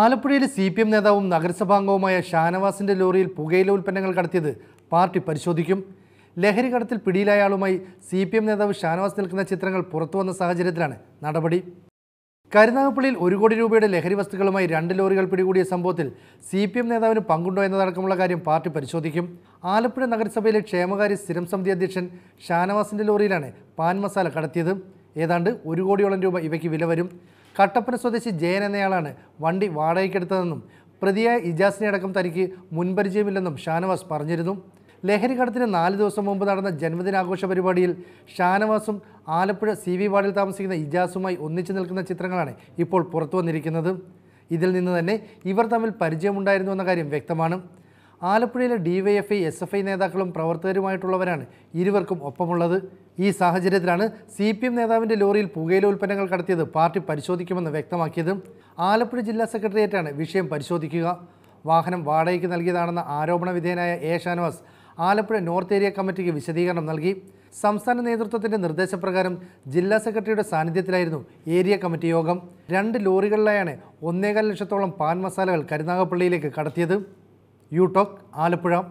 ആലപ്പുഴയിലെ C P M നേതാവും നഗരസഭാംഗവുമായ ഷാനവാസിൻ്റെ ലോറിയിൽ പുകയില ഉൽപ്പന്നങ്ങൾ കടത്തിയത് പാർട്ടി പരിശോധിക്കും ലഹരി കടത്തിൽ പിടിയിലായാളുമായി സി പി എം നേതാവ് ഷാനവാസ് നിൽക്കുന്ന ചിത്രങ്ങൾ പുറത്തുവന്ന സാഹചര്യത്തിലാണ് നടപടി കരുനാഗപ്പള്ളിയിൽ ഒരു കോടി രൂപയുടെ ലഹരി വസ്തുക്കളുമായി രണ്ട് ലോറികൾ പിടികൂടിയ സംഭവത്തിൽ സി പി എം നേതാവിന് പങ്കുണ്ടോ എന്നതടക്കമുള്ള കാര്യം പാർട്ടി പരിശോധിക്കും ആലപ്പുഴ നഗരസഭയിലെ ക്ഷേമകാര്യ സ്ഥിരം സമിതി അധ്യക്ഷൻ ഷാനവാസിൻ്റെ ലോറിയിലാണ് പാൻ മസാല കടത്തിയത് ഏതാണ്ട് ഒരു കോടിയോളം രൂപ ഇവയ്ക്ക് വില വരും കട്ടപ്പന സ്വദേശി ജയൻ എന്നയാളാണ് വണ്ടി വാടകയ്ക്കെടുത്തതെന്നും പ്രതിയായ ഇജാസിനെ അടക്കം തനിക്ക് മുൻപരിചയമില്ലെന്നും ഷാനവാസ് പറഞ്ഞിരുന്നു ലഹരി കടത്തിന് നാല് ദിവസം മുമ്പ് നടന്ന ജന്മദിനാഘോഷ പരിപാടിയിൽ ഷാനവാസും ആലപ്പുഴ സി വി വാർഡിൽ താമസിക്കുന്ന ഇജാസുമായി ഒന്നിച്ചു നിൽക്കുന്ന ചിത്രങ്ങളാണ് ഇപ്പോൾ പുറത്തു വന്നിരിക്കുന്നത് ഇതിൽ നിന്ന് തന്നെ ഇവർ തമ്മിൽ പരിചയമുണ്ടായിരുന്നു എന്ന കാര്യം വ്യക്തമാണ് ആലപ്പുഴയിലെ ഡിവൈഎഫ്ഐ എസ് എഫ് ഐ നേതാക്കളും പ്രവർത്തകരുമായിട്ടുള്ളവരാണ് ഇരുവർക്കും ഒപ്പമുള്ളത് ഈ സാഹചര്യത്തിലാണ് സി പി എം നേതാവിൻ്റെ ലോറിയിൽ പുകയില ഉൽപ്പന്നങ്ങൾ കടത്തിയത് പാർട്ടി പരിശോധിക്കുമെന്ന് വ്യക്തമാക്കിയത് ആലപ്പുഴ ജില്ലാ സെക്രട്ടേറിയറ്റാണ് വിഷയം പരിശോധിക്കുക വാഹനം വാടകയ്ക്ക് നൽകിയതാണെന്ന ആരോപണ വിധേയനായ A Shanavas Alappuzha north area കമ്മിറ്റിക്ക് വിശദീകരണം നൽകി സംസ്ഥാന നേതൃത്വത്തിന്റെ നിർദ്ദേശപ്രകാരം ജില്ലാ സെക്രട്ടറിയുടെ സാന്നിധ്യത്തിലായിരുന്നു ഏരിയ കമ്മിറ്റി യോഗം രണ്ട് ലോറികളിലായാണ് ഒന്നേകാൽ ലക്ഷത്തോളം പാൻ മസാലകൾ കരുനാഗപ്പള്ളിയിലേക്ക് കടത്തിയത് യു ടോക്ക് ആലപ്പുഴ